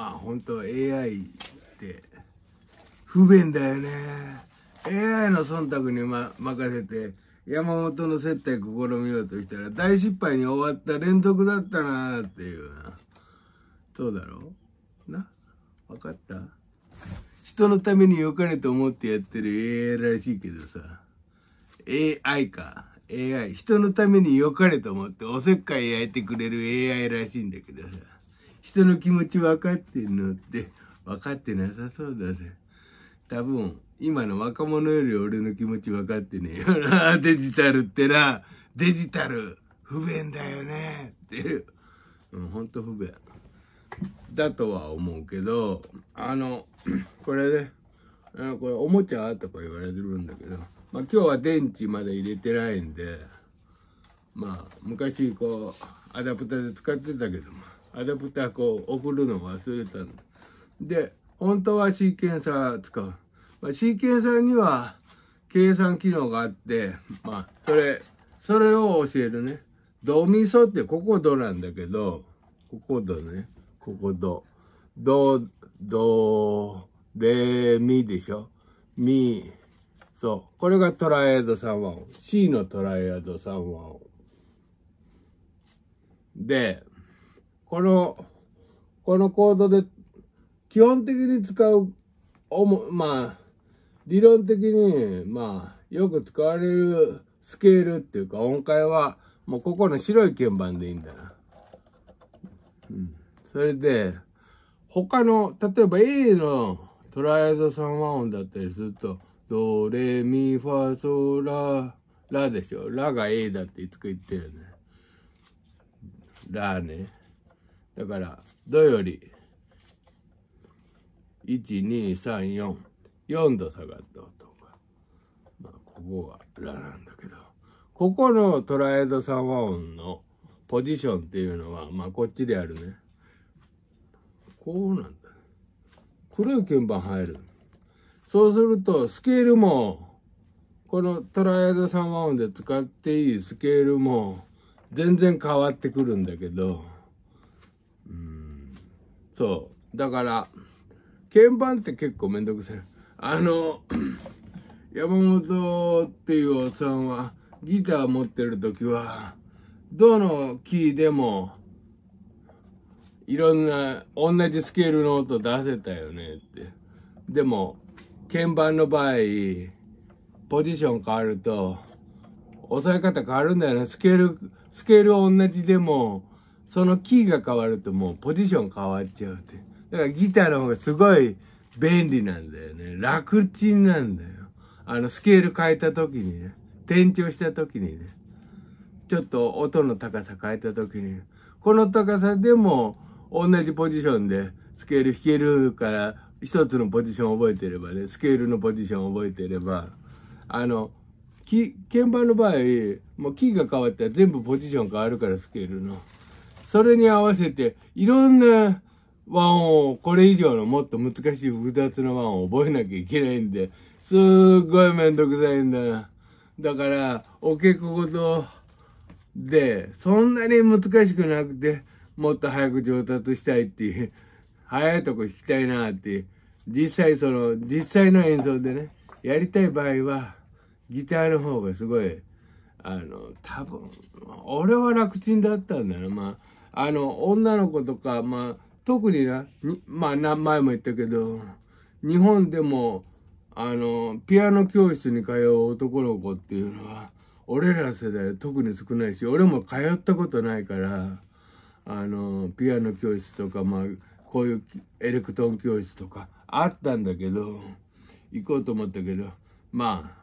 まあ本当 AI って不便だよね AI の忖度に、ま、任せて山本の接待試みようとしたら大失敗に終わった連続だったなーっていうそうだろうな分かった人のために良かれと思ってやってる AI らしいけどさ AI か AI 人のために良かれと思っておせっかい焼いてくれる AI らしいんだけどさ人の気持ち分かってんのって分かってなさそうだね。多分、今の若者より俺の気持ち分かってねえよな。デジタルってな、デジタル不便だよね。っていう。うん、ほんと不便。だとは思うけど、あの、これね、これおもちゃとか言われてるんだけど、まあ今日は電池まだ入れてないんで、まあ昔こうアダプターで使ってたけども、アダプターこう送るの忘れたんだ。で、本当はシーケンサー使う。まあ、シーケンサーには計算機能があって、まあ、それ、それを教えるね。ドミソってここドなんだけど、ここドね。ここド。ド、ド、レ、ミでしょ。ミ、そう。これがトライアド3和音。C のトライアド3和音。で、この、このコードで基本的に使う、おもまあ、理論的に、まあ、よく使われるスケールっていうか音階は、もうここの白い鍵盤でいいんだな。うん。それで、他の、例えば A のトライアド3和音だったりすると、ドレミファソラ、ラでしょ。ラが A だっていつか言ってるよね。ラね。だから、土より、1、2、3、4、4度下がった音が、まあ、ここはラなんだけど、ここのトラエドサ和音のポジションっていうのは、まあ、こっちであるね。こうなんだね。黒い鍵盤入る。そうすると、スケールも、このトライアドサ和音で使っていいスケールも、全然変わってくるんだけど、そう。だから、鍵盤って結構面倒くさい。あの、山本っていうおっさんは、ギター持ってる時は、どのキーでも、いろんな、同じスケールの音出せたよねって。でも、鍵盤の場合、ポジション変わると、押さえ方変わるんだよね。スケール、スケール同じでも、そのキーが変わるともうポジション変わっちゃうって。だからギターの方がすごい便利なんだよね。楽ちんなんだよ。あの、スケール変えた時にね。転調した時にね。ちょっと音の高さ変えた時に。この高さでも同じポジションでスケール弾けるから、一つのポジション覚えてればね、スケールのポジション覚えてれば、あの、鍵盤の場合、もうキーが変わったら全部ポジション変わるから、スケールの。それに合わせて、いろんな和音を、これ以上のもっと難しい複雑な和音を覚えなきゃいけないんで、すっごいめんどくさいんだな。だから、お稽古ごとで、そんなに難しくなくて、もっと早く上達したいっていう、早いとこ弾きたいなっていう、実際その、実際の演奏でね、やりたい場合は、ギターの方がすごい、あの、多分、俺は楽ちんだったんだな、まあ。あの、女の子とか、まあ、特にな、まあ、何前も言ったけど、日本でも、あの、ピアノ教室に通う男の子っていうのは、俺ら世代特に少ないし、俺も通ったことないから、あの、ピアノ教室とか、まあ、こういうエレクトーン教室とかあったんだけど、行こうと思ったけど、まあ、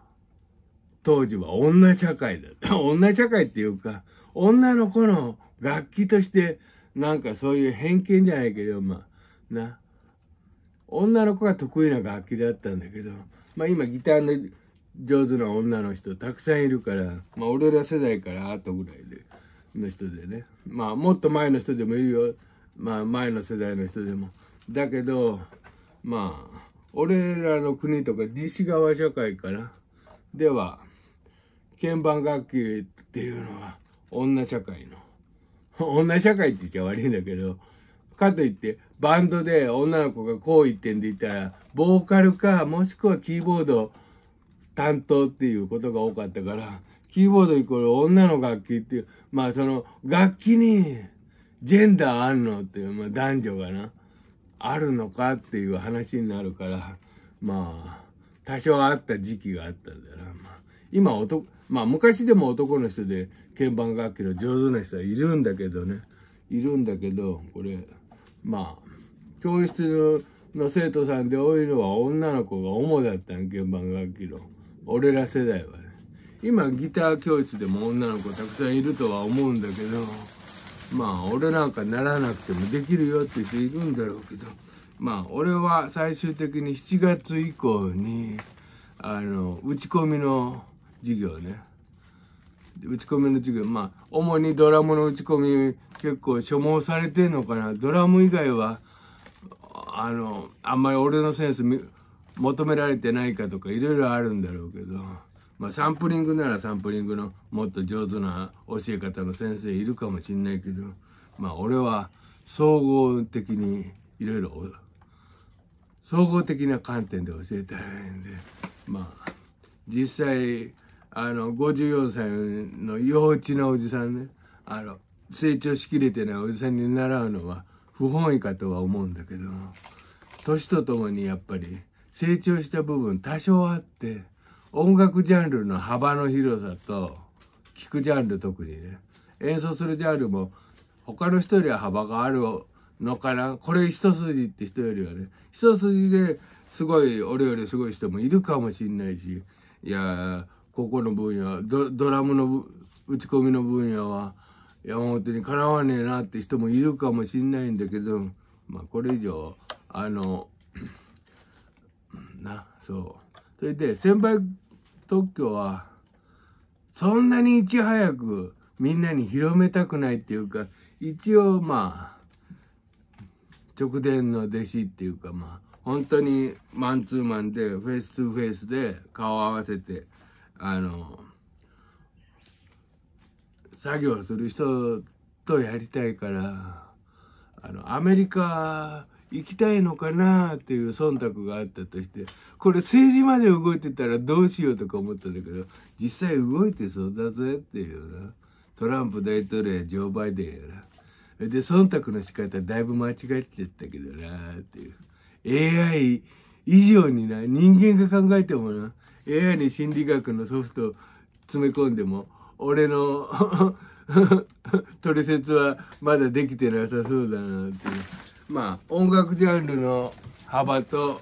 当時は女社会だった。女社会っていうか、女の子の楽器として、なんかそういう偏見じゃないけど、まあ、な。女の子が得意な楽器だったんだけど、まあ今ギターの上手な女の人たくさんいるから、まあ俺ら世代から後ぐらいで、の人でね。まあもっと前の人でもいるよ。まあ前の世代の人でも。だけど、まあ、俺らの国とか西側社会から、では、鍵盤楽器っていうのは女社会の女社会って言っちゃ悪いんだけど、かといって、バンドで女の子がこう言ってんで言ったら、ボーカルか、もしくはキーボード担当っていうことが多かったから、キーボードイコール女の楽器っていう、まあその、楽器にジェンダーあるのっていう、まあ男女がな、あるのかっていう話になるから、まあ、多少あった時期があったんだな。まあ、今男、まあ昔でも男の人で鍵盤楽器の上手な人はいるんだけどねいるんだけどこれまあ教室の生徒さんで多いのは女の子が主だったん鍵盤楽器の俺ら世代はね今ギター教室でも女の子たくさんいるとは思うんだけどまあ俺なんかならなくてもできるよって人いるんだろうけどまあ俺は最終的に7月以降にあの打ち込みの授業ね打ち込みの授業まあ主にドラムの打ち込み結構所望されてんのかなドラム以外はあのあんまり俺のセンス求められてないかとかいろいろあるんだろうけど、まあ、サンプリングならサンプリングのもっと上手な教え方の先生いるかもしんないけどまあ俺は総合的にいろいろ総合的な観点で教えてらいいんでまあ実際あの、54歳の幼稚なおじさんね、あの、成長しきれてないおじさんに習うのは不本意かとは思うんだけど、年とともにやっぱり成長した部分多少あって、音楽ジャンルの幅の広さと、聴くジャンル特にね、演奏するジャンルも他の人よりは幅があるのかな、これ一筋って人よりはね、一筋ですごい、俺よりすごい人もいるかもしんないし、いやここの分野ドドラムの打ち込みの分野は山本にかなわねえなって人もいるかもしんないんだけど、まあ、これ以上あの なそうそれで先輩特許はそんなにいち早くみんなに広めたくないっていうか一応まあ直伝の弟子っていうかまあ本当にマンツーマンでフェイストゥフェイスで顔を合わせてあの作業する人とやりたいからあのアメリカ行きたいのかなっていう忖度があったとしてこれ政治まで動いてたらどうしようとか思ったんだけど実際動いてそうだぜっていうなトランプ大統領やジョー・バイデンやなで忖度の仕方だいぶ間違っちゃったけどなっていう AI 以上にな人間が考えてもな AI に心理学のソフト詰め込んでも俺の取説 はまだできてなさそうだなっていうまあ音楽ジャンルの幅と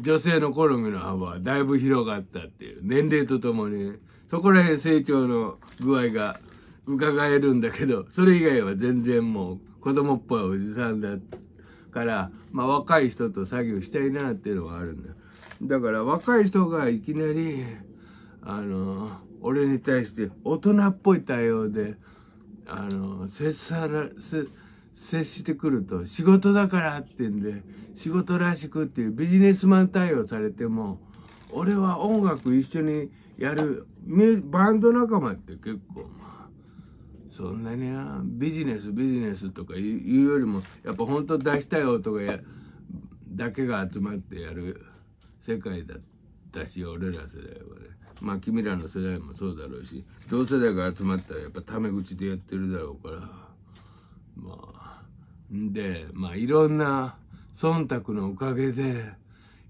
女性の好みの幅はだいぶ広がったっていう年齢とともに、そこら辺成長の具合が伺えるんだけどそれ以外は全然もう子供っぽいおじさんだから、まあ、若い人と作業したいなっていうのはあるんだよ。だから若い人がいきなり、あの、俺に対して大人っぽい対応で、あの、接さら、接してくると、仕事だからってんで、仕事らしくっていうビジネスマン対応されても、俺は音楽一緒にやる、バンド仲間って結構そんなにビジネスビジネスとかいうよりも、やっぱ本当出したい音がや、だけが集まってやる。世界だったし俺ら世代はねまあ君らの世代もそうだろうし同世代が集まったらやっぱタメ口でやってるだろうからまあでまあいろんな忖度のおかげで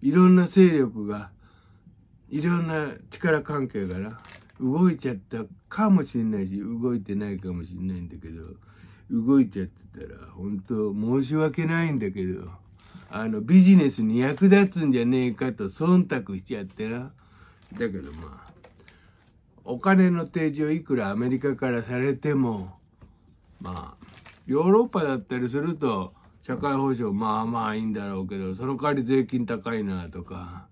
いろんな勢力がいろんな力関係がな動いちゃったかもしれないし動いてないかもしれないんだけど動いちゃってたら本当申し訳ないんだけど。あのビジネスに役立つんじゃねえかと忖度しちゃってなだけどまあお金の提示をいくらアメリカからされてもまあヨーロッパだったりすると社会保障まあまあいいんだろうけどその代わり税金高いなとか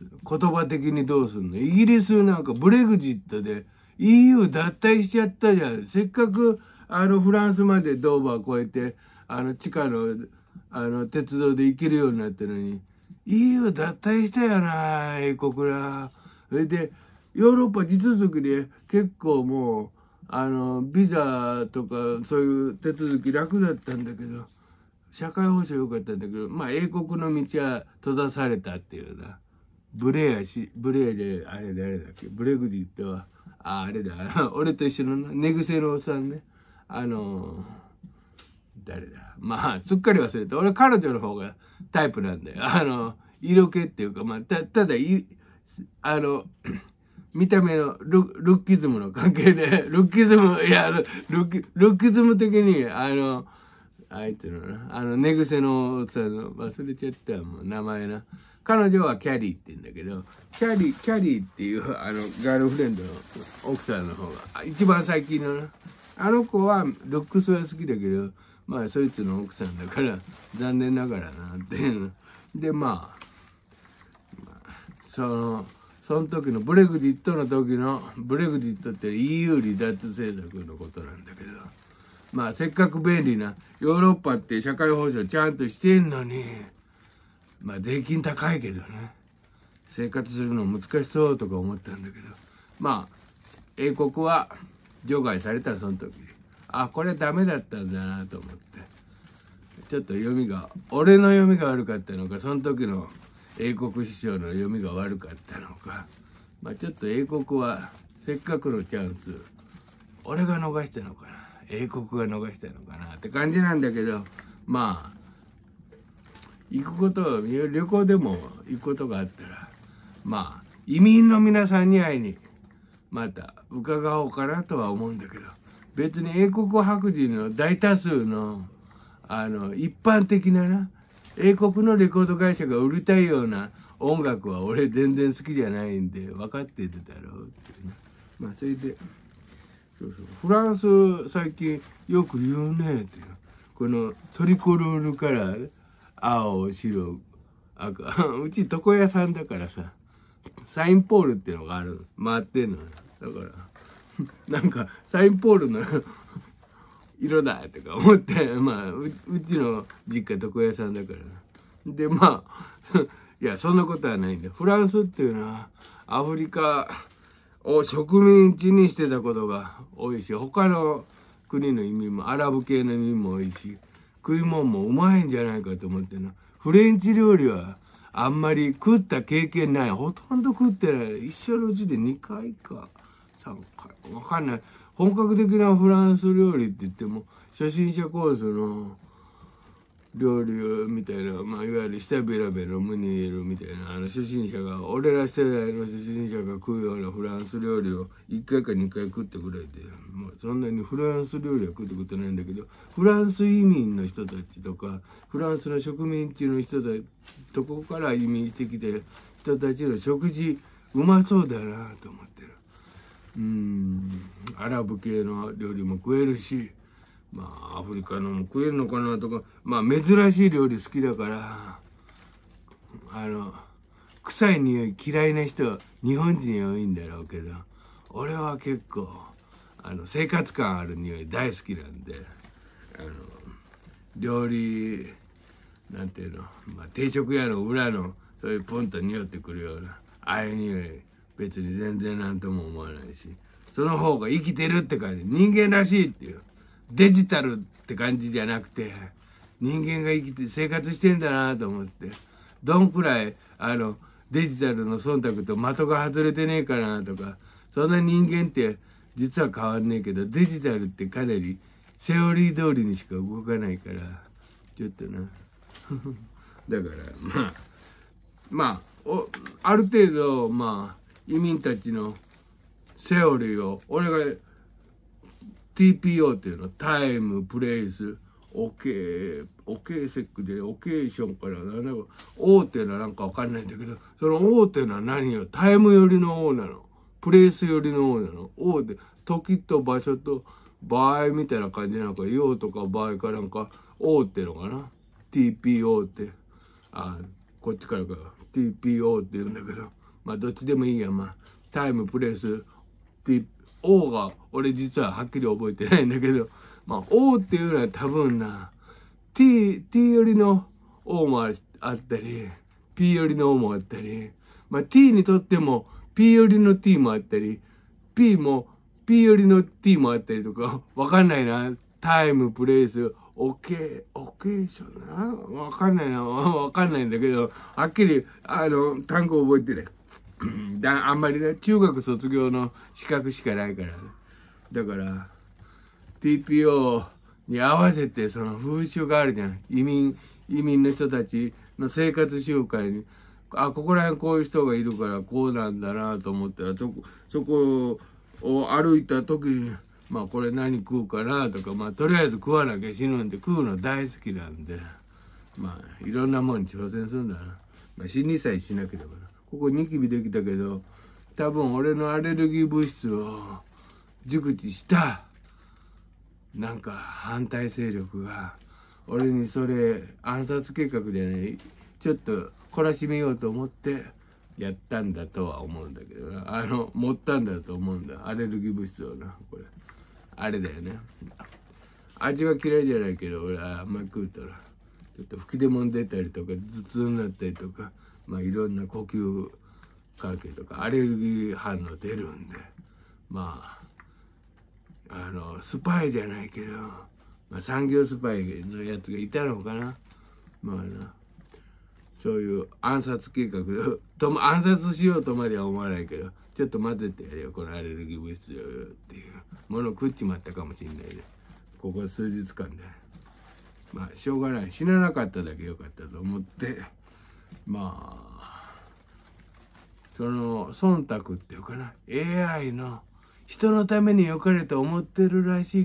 言葉的にどうすんのイギリスなんかブレグジットで EU 脱退しちゃったじゃんせっかくあのフランスまでドーバー越えてあの地下のあの、鉄道で行けるようになったのに、EU 脱退したやない、国ら。それで、ヨーロッパ地続きで結構もう、あの、ビザとかそういう手続き楽だったんだけど、社会保障良かったんだけど、まあ英国の道は閉ざされたっていうな。ブレやし、ブレやで、あれ誰だっけ、ブレグジットは、あ、あれだ、俺と一緒の寝癖のおっさんね。あのー誰だまあ、すっかり忘れた。俺、彼女の方がタイプなんだよ。あの、色気っていうか、まあ、た、ただい、あの、見た目のルルッキズムの関係で、ルッキズム、いや、ルッキ、ルッキズム的に、あの、あいつのな、あの、寝癖のおっさんの、忘れちゃったもう名前な。彼女はキャリーって言うんだけど、キャリー、キャリーっていう、あの、ガールフレンドの奥さんの方が、一番最近のな、あの子はルックスは好きだけど、まあそいつの奥さんだから 残念ながらなっていうでまあそのその時のブレグジットの時のブレグジットって EU 離脱政策のことなんだけどまあせっかく便利なヨーロッパって社会保障ちゃんとしてんのにまあ税金高いけどね生活するの難しそうとか思ったんだけどまあ英国は除外されたその時であこれダメだったんだなと思ってちょっと読みが俺の読みが悪かったのかその時の英国師匠の読みが悪かったのかまあちょっと英国はせっかくのチャンス俺が逃したのかな英国が逃したのかなって感じなんだけどまあ行くこと旅行でも行くことがあったらまあ移民の皆さんに会いにまた伺おうかなとは思うんだけど。別に英国白人の大多数のあの一般的なな英国のレコード会社が売りたいような音楽は俺全然好きじゃないんで分かっててだろうっていうねまあそれでそうそうフランス最近よく言うねってこのトリコロールカラー青白赤 うち床屋さんだからさサインポールっていうのがある回ってんのだから。なんかサインポールの 色だとか思ってまあうちの実家床屋さんだからでまあ いやそんなことはないんでフランスっていうのはアフリカを植民地にしてたことが多いし他の国の移民もアラブ系の意味も多いし食い物もうまいんじゃないかと思ってなフレンチ料理はあんまり食った経験ないほとんど食ってない一生のうちで2回か3かわかんない本格的なフランス料理って言っても初心者コースの料理みたいな、まあ、いわゆる舌ベラベラムニエルみたいなあの初心者が俺ら世代の初心者が食うようなフランス料理を1回か2回食ってくれてもうそんなにフランス料理は食ってことないんだけどフランス移民の人たちとかフランスの植民地の人たちとこから移民してきた人たちの食事うまそうだなと思ってる。うんアラブ系の料理も食えるしまあアフリカのも食えるのかなとかまあ珍しい料理好きだからあの臭い匂い嫌いな人は日本人多いんだろうけど俺は結構あの生活感ある匂い大好きなんであの料理なんていうの、まあ、定食屋の裏のそういうポンと匂ってくるようなああいう匂い別に全然何とも思わないしその方が生きてるって感じ人間らしいっていうデジタルって感じじゃなくて人間が生きて生活してんだなと思ってどんくらいあのデジタルの忖度と的が外れてねえかなとかそんな人間って実は変わんねえけどデジタルってかなりセオリー通りにしか動かないからちょっとな だからまあまあおある程度まあ移民たちのセオリーを俺が TPO っていうのタイムプレイスオケーオケーセックでオケーションから何んか王っていうのはなんかわかんないんだけどその王っていうのは何よタイム寄りの王なのプレイス寄りの王なの王って時と場所と場合みたいな感じなんか用とか場合かなんか王っていうのかな TPO ってあこっちからか TPO って言うんだけど。まあどっちでもいいやまあタイムプレスって O が俺実ははっきり覚えてないんだけどまあ O っていうのは多分な T, T 寄りの O もあったり P 寄りの O もあったりまあ T にとっても P 寄りの T もあったり P も P 寄りの T もあったりとかわかんないなタイムプレイスオケオケーションなわかんないなわかんないんだけどはっきりあの単語覚えてない。だあんまりね中学卒業の資格しかないから、ね、だから TPO に合わせてその風習があるじゃん移民移民の人たちの生活習慣にあここら辺こういう人がいるからこうなんだなと思ったらそこそこを歩いた時にまあこれ何食うかなとかまあとりあえず食わなきゃ死ぬんで食うの大好きなんでまあいろんなもんに挑戦するんだな、まあ、死にさえしなければな。ここニキビできたけど多分俺のアレルギー物質を熟知したなんか反対勢力が俺にそれ暗殺計画でねちょっと懲らしめようと思ってやったんだとは思うんだけどなあの持ったんだと思うんだアレルギー物質をなこれあれだよね味は嫌いじゃないけど俺はあんまり食うたらちょっと吹き出物出たりとか頭痛になったりとかまあ、いろんな呼吸関係とかアレルギー反応出るんでまああのスパイじゃないけど、まあ、産業スパイのやつがいたのかなまあなそういう暗殺計画と暗殺しようとまでは思わないけどちょっと混ぜてやれよこのアレルギー物質よっていうもの食っちまったかもしんないねここ数日間で、まあしょうがない死ななかっただけよかったと思って。まあその忖度っていうかな AI の人のために良かれと思ってるらしい